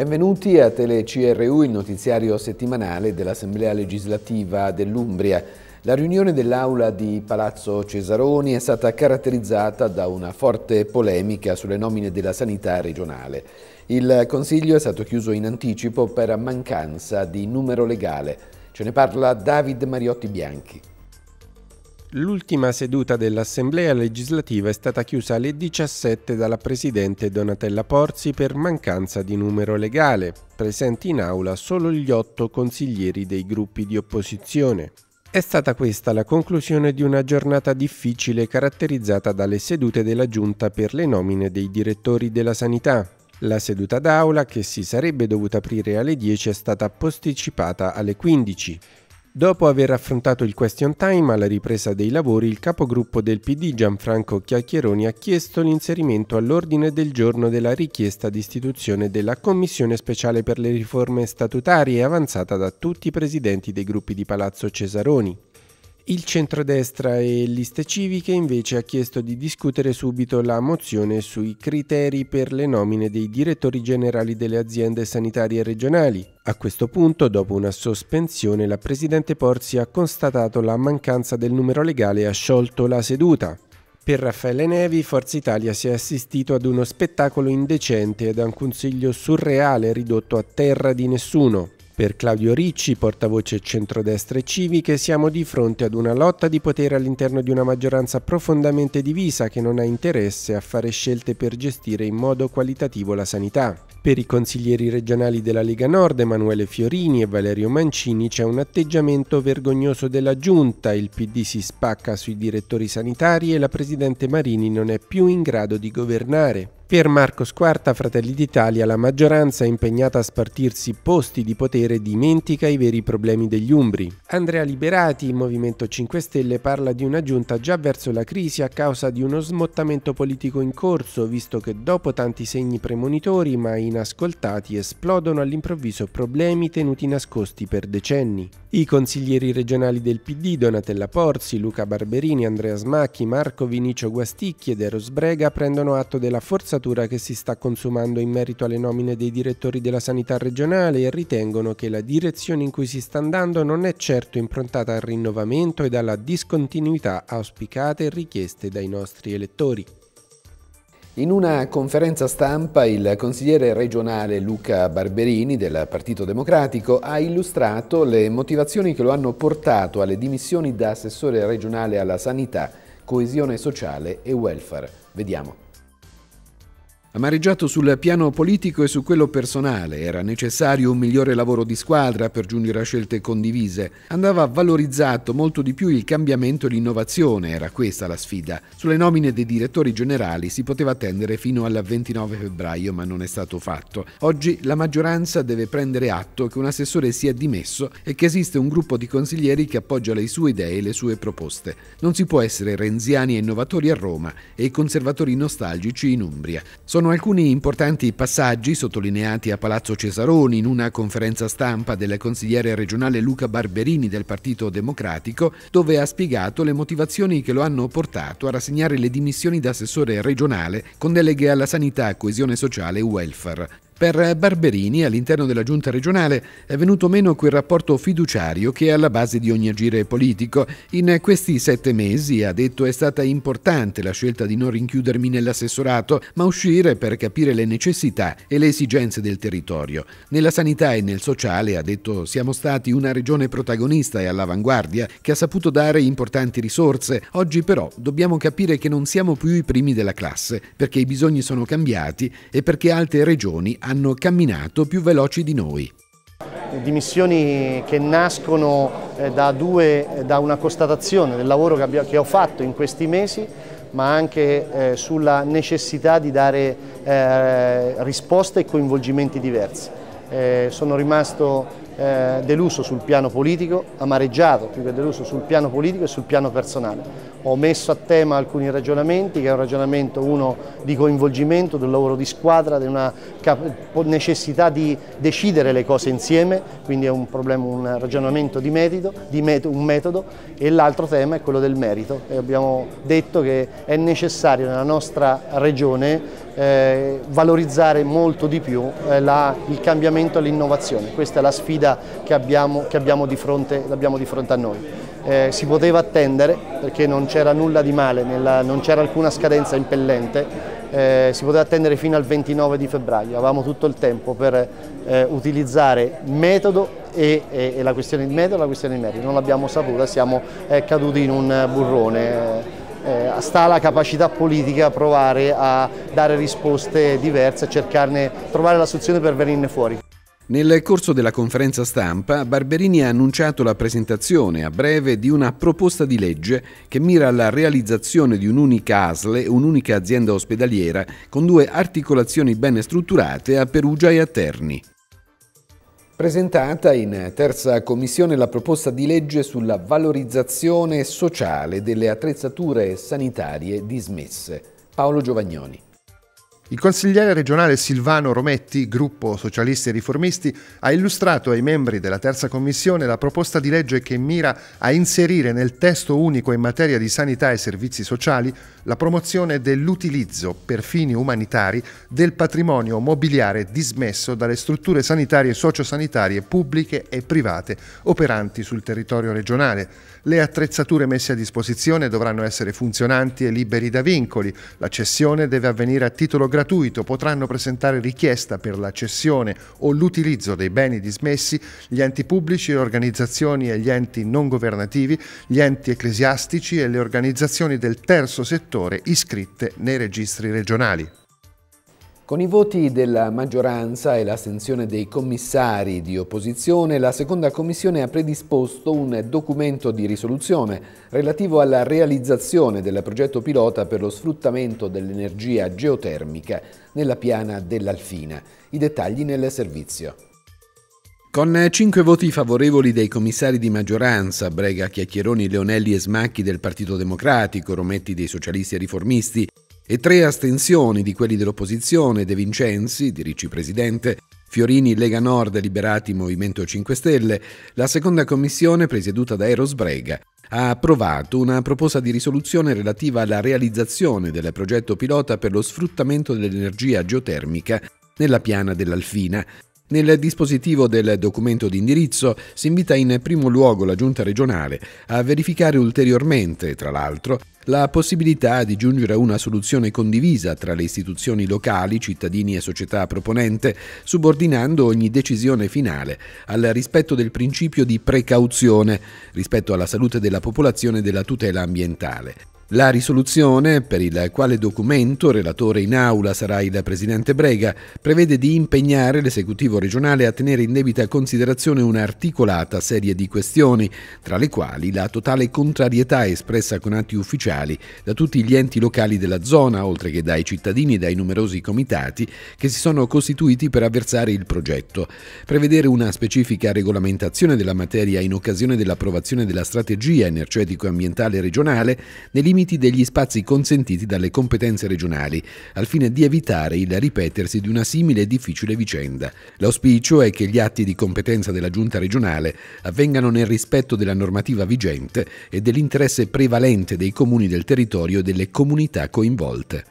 Benvenuti a TeleCRU, il notiziario settimanale dell'Assemblea legislativa dell'Umbria. La riunione dell'Aula di Palazzo Cesaroni è stata caratterizzata da una forte polemica sulle nomine della sanità regionale. Il Consiglio è stato chiuso in anticipo per mancanza di numero legale. Ce ne parla David Mariotti Bianchi. L'ultima seduta dell'Assemblea legislativa è stata chiusa alle 17 dalla Presidente Donatella Porzi per mancanza di numero legale, presenti in aula solo gli otto consiglieri dei gruppi di opposizione. È stata questa la conclusione di una giornata difficile caratterizzata dalle sedute della Giunta per le nomine dei direttori della sanità. La seduta d'aula, che si sarebbe dovuta aprire alle 10, è stata posticipata alle 15 Dopo aver affrontato il question time alla ripresa dei lavori, il capogruppo del PD Gianfranco Chiacchieroni ha chiesto l'inserimento all'ordine del giorno della richiesta di istituzione della Commissione speciale per le riforme statutarie avanzata da tutti i presidenti dei gruppi di Palazzo Cesaroni. Il centrodestra e liste civiche invece ha chiesto di discutere subito la mozione sui criteri per le nomine dei direttori generali delle aziende sanitarie regionali. A questo punto, dopo una sospensione, la Presidente Porzi ha constatato la mancanza del numero legale e ha sciolto la seduta. Per Raffaele Nevi, Forza Italia si è assistito ad uno spettacolo indecente ed a un consiglio surreale ridotto a terra di nessuno. Per Claudio Ricci, portavoce centrodestre civiche, siamo di fronte ad una lotta di potere all'interno di una maggioranza profondamente divisa che non ha interesse a fare scelte per gestire in modo qualitativo la sanità. Per i consiglieri regionali della Lega Nord, Emanuele Fiorini e Valerio Mancini, c'è un atteggiamento vergognoso della giunta, il PD si spacca sui direttori sanitari e la Presidente Marini non è più in grado di governare. Per Marco Squarta, Fratelli d'Italia, la maggioranza impegnata a spartirsi posti di potere dimentica i veri problemi degli Umbri. Andrea Liberati, Movimento 5 Stelle, parla di una giunta già verso la crisi a causa di uno smottamento politico in corso, visto che dopo tanti segni premonitori ma inascoltati esplodono all'improvviso problemi tenuti nascosti per decenni. I consiglieri regionali del PD Donatella Porzi, Luca Barberini, Andrea Smacchi, Marco Vinicio Guasticchi ed Eros Brega prendono atto della forzatura che si sta consumando in merito alle nomine dei direttori della sanità regionale e ritengono che la direzione in cui si sta andando non è certo improntata al rinnovamento e alla discontinuità auspicate e richieste dai nostri elettori. In una conferenza stampa il consigliere regionale Luca Barberini del Partito Democratico ha illustrato le motivazioni che lo hanno portato alle dimissioni da assessore regionale alla sanità, coesione sociale e welfare. Vediamo. Amareggiato sul piano politico e su quello personale, era necessario un migliore lavoro di squadra per giungere a scelte condivise. Andava valorizzato molto di più il cambiamento e l'innovazione, era questa la sfida. Sulle nomine dei direttori generali si poteva attendere fino al 29 febbraio, ma non è stato fatto. Oggi la maggioranza deve prendere atto che un assessore si è dimesso e che esiste un gruppo di consiglieri che appoggia le sue idee e le sue proposte. Non si può essere renziani e innovatori a Roma e conservatori nostalgici in Umbria. Sono sono alcuni importanti passaggi sottolineati a Palazzo Cesaroni in una conferenza stampa del consigliere regionale Luca Barberini del Partito Democratico, dove ha spiegato le motivazioni che lo hanno portato a rassegnare le dimissioni da assessore regionale con deleghe alla sanità, coesione sociale e welfare. Per Barberini, all'interno della giunta regionale, è venuto meno quel rapporto fiduciario che è alla base di ogni agire politico. In questi sette mesi, ha detto, è stata importante la scelta di non rinchiudermi nell'assessorato, ma uscire per capire le necessità e le esigenze del territorio. Nella sanità e nel sociale, ha detto, siamo stati una regione protagonista e all'avanguardia che ha saputo dare importanti risorse. Oggi però dobbiamo capire che non siamo più i primi della classe, perché i bisogni sono cambiati e perché altre regioni hanno hanno camminato più veloci di noi dimissioni che nascono eh, da, due, eh, da, una constatazione del lavoro che, abbia, che, ho fatto in questi mesi, ma anche eh, sulla necessità di dare eh, risposte e coinvolgimenti diversi. Eh, sono rimasto eh, deluso sul piano politico, amareggiato più che deluso sul piano politico e sul piano personale ho messo a tema alcuni ragionamenti, che è un ragionamento uno di coinvolgimento, del lavoro di squadra, di una necessità di decidere le cose insieme, quindi è un, problema, un ragionamento di, merito, di met un metodo e l'altro tema è quello del merito. E abbiamo detto che è necessario nella nostra regione eh, valorizzare molto di più eh, la, il cambiamento e l'innovazione, questa è la sfida che abbiamo, che abbiamo, di, fronte, abbiamo di fronte a noi eh, si poteva attendere perché non c'era nulla di male, nella, non c'era alcuna scadenza impellente, eh, si poteva attendere fino al 29 di febbraio, avevamo tutto il tempo per eh, utilizzare metodo e, e, e, la questione di metodo e la questione di merito, non l'abbiamo saputa, siamo eh, caduti in un burrone. Eh, eh, sta alla capacità politica provare a dare risposte diverse, a cercarne, trovare la soluzione per venirne fuori. Nel corso della conferenza stampa, Barberini ha annunciato la presentazione a breve di una proposta di legge che mira alla realizzazione di un'unica ASLE, un'unica azienda ospedaliera, con due articolazioni ben strutturate a Perugia e a Terni. Presentata in terza commissione la proposta di legge sulla valorizzazione sociale delle attrezzature sanitarie dismesse. Paolo Giovagnoni. Il consigliere regionale Silvano Rometti, gruppo socialisti e riformisti, ha illustrato ai membri della terza commissione la proposta di legge che mira a inserire nel testo unico in materia di sanità e servizi sociali la promozione dell'utilizzo per fini umanitari del patrimonio mobiliare dismesso dalle strutture sanitarie e sociosanitarie pubbliche e private operanti sul territorio regionale. Le attrezzature messe a disposizione dovranno essere funzionanti e liberi da vincoli. La cessione deve avvenire a titolo gratuito gratuito potranno presentare richiesta per la cessione o l'utilizzo dei beni dismessi gli enti pubblici, le organizzazioni e gli enti non governativi, gli enti ecclesiastici e le organizzazioni del terzo settore iscritte nei registri regionali. Con i voti della maggioranza e l'astensione dei commissari di opposizione, la seconda commissione ha predisposto un documento di risoluzione relativo alla realizzazione del progetto pilota per lo sfruttamento dell'energia geotermica nella piana dell'Alfina. I dettagli nel servizio. Con cinque voti favorevoli dei commissari di maggioranza, Brega, Chiacchieroni, Leonelli e Smacchi del Partito Democratico, Rometti dei Socialisti e Riformisti, e tre astensioni di quelli dell'opposizione, De Vincenzi, di Ricci Presidente, Fiorini Lega Nord Liberati Movimento 5 Stelle, la seconda commissione presieduta da Eros Brega ha approvato una proposta di risoluzione relativa alla realizzazione del progetto pilota per lo sfruttamento dell'energia geotermica nella piana dell'Alfina, nel dispositivo del documento di indirizzo si invita in primo luogo la Giunta regionale a verificare ulteriormente, tra l'altro, la possibilità di giungere a una soluzione condivisa tra le istituzioni locali, cittadini e società proponente, subordinando ogni decisione finale al rispetto del principio di precauzione rispetto alla salute della popolazione e della tutela ambientale. La risoluzione, per il quale documento relatore in aula sarà il Presidente Brega, prevede di impegnare l'Esecutivo regionale a tenere in debita considerazione un'articolata serie di questioni, tra le quali la totale contrarietà espressa con atti ufficiali da tutti gli enti locali della zona, oltre che dai cittadini e dai numerosi comitati che si sono costituiti per avversare il progetto. Prevedere una specifica regolamentazione della materia in occasione dell'approvazione della strategia energetico-ambientale regionale nei limiti degli spazi consentiti dalle competenze regionali, al fine di evitare il ripetersi di una simile e difficile vicenda. L'auspicio è che gli atti di competenza della Giunta regionale avvengano nel rispetto della normativa vigente e dell'interesse prevalente dei comuni del territorio e delle comunità coinvolte.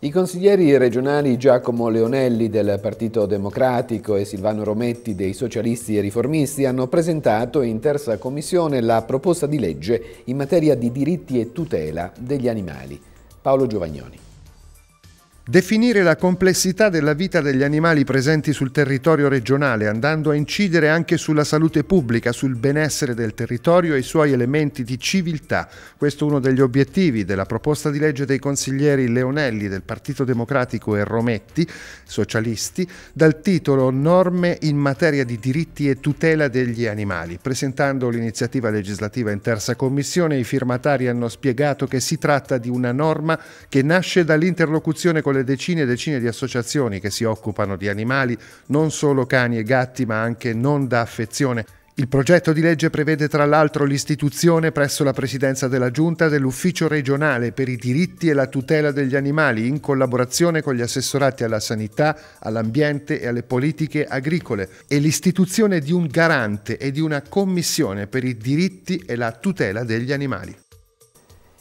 I consiglieri regionali Giacomo Leonelli del Partito Democratico e Silvano Rometti dei Socialisti e Riformisti hanno presentato in terza commissione la proposta di legge in materia di diritti e tutela degli animali. Paolo Giovagnoni. Definire la complessità della vita degli animali presenti sul territorio regionale, andando a incidere anche sulla salute pubblica, sul benessere del territorio e i suoi elementi di civiltà. Questo è uno degli obiettivi della proposta di legge dei consiglieri Leonelli del Partito Democratico e Rometti, socialisti, dal titolo Norme in materia di diritti e tutela degli animali. Presentando l'iniziativa legislativa in terza commissione, i firmatari hanno spiegato che si tratta di una norma che nasce dall'interlocuzione con le le decine e decine di associazioni che si occupano di animali, non solo cani e gatti, ma anche non da affezione. Il progetto di legge prevede tra l'altro l'istituzione presso la Presidenza della Giunta dell'Ufficio regionale per i diritti e la tutela degli animali in collaborazione con gli assessorati alla sanità, all'ambiente e alle politiche agricole e l'istituzione di un garante e di una commissione per i diritti e la tutela degli animali.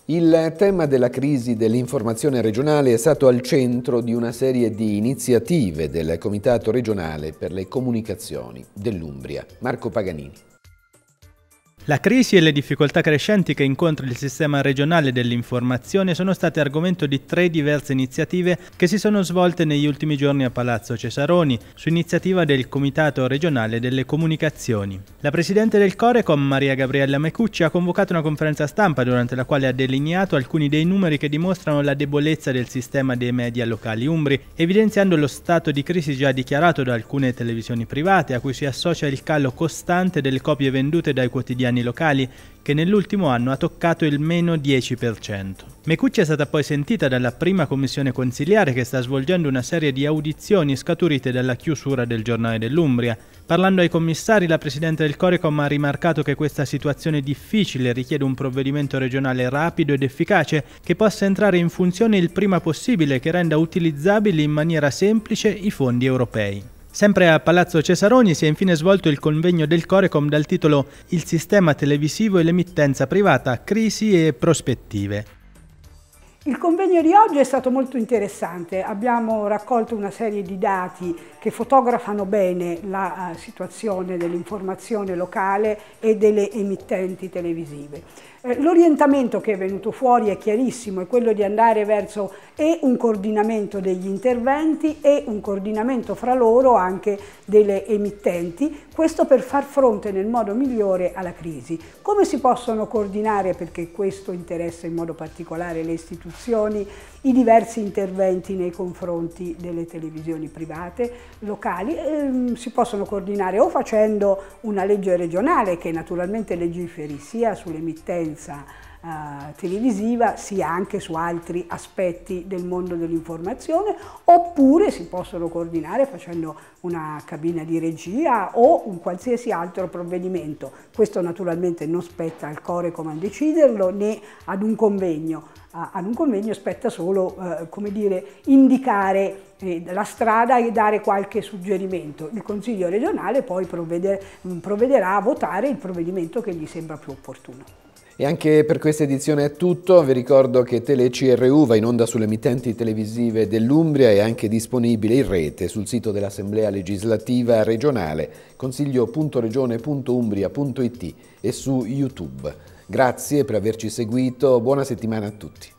Il tema della crisi dell'informazione regionale è stato al centro di una serie di iniziative del Comitato regionale per le comunicazioni dell'Umbria. Marco Paganini. La crisi e le difficoltà crescenti che incontra il sistema regionale dell'informazione sono state argomento di tre diverse iniziative che si sono svolte negli ultimi giorni a Palazzo Cesaroni, su iniziativa del Comitato regionale delle comunicazioni. La Presidente del Corecom, Maria Gabriella Mecucci, ha convocato una conferenza stampa durante la quale ha delineato alcuni dei numeri che dimostrano la debolezza del sistema dei media locali umbri, evidenziando lo stato di crisi già dichiarato da alcune televisioni private, a cui si associa il calo costante delle copie vendute dai quotidiani governi locali che nell'ultimo anno ha toccato il meno 10%. Mecucci è stata poi sentita dalla prima commissione consiliare che sta svolgendo una serie di audizioni scaturite dalla chiusura del giornale dell'Umbria. Parlando ai commissari, la Presidente del Corecom ha rimarcato che questa situazione difficile richiede un provvedimento regionale rapido ed efficace che possa entrare in funzione il prima possibile e che renda utilizzabili in maniera semplice i fondi europei. Sempre a Palazzo Cesaroni si è infine svolto il convegno del Corecom dal titolo Il sistema televisivo e l'emittenza privata, crisi e prospettive. Il convegno di oggi è stato molto interessante, abbiamo raccolto una serie di dati che fotografano bene la eh, situazione dell'informazione locale e delle emittenti televisive. Eh, l'orientamento che è venuto fuori è chiarissimo, è quello di andare verso e un coordinamento degli interventi e un coordinamento fra loro anche delle emittenti, questo per far fronte nel modo migliore alla crisi. Come si possono coordinare, perché questo interessa in modo particolare le istituzioni, i diversi interventi nei confronti delle televisioni private, locali, ehm, si possono coordinare o facendo una legge regionale che naturalmente legiferi sia sull'emittenza presenza eh, televisiva sia anche su altri aspetti del mondo dell'informazione oppure si possono coordinare facendo una cabina di regia o un qualsiasi altro provvedimento. Questo naturalmente non spetta al core come a deciderlo né ad un convegno, ad un convegno spetta solo eh, come dire, indicare eh, la strada e dare qualche suggerimento. Il Consiglio regionale poi provvederà a votare il provvedimento che gli sembra più opportuno. E anche per questa edizione è tutto, vi ricordo che TeleCRU va in onda sulle emittenti televisive dell'Umbria e anche disponibile in rete sul sito dell'Assemblea legislativa regionale consiglio.regione.umbria.it e su YouTube. Grazie per averci seguito, buona settimana a tutti.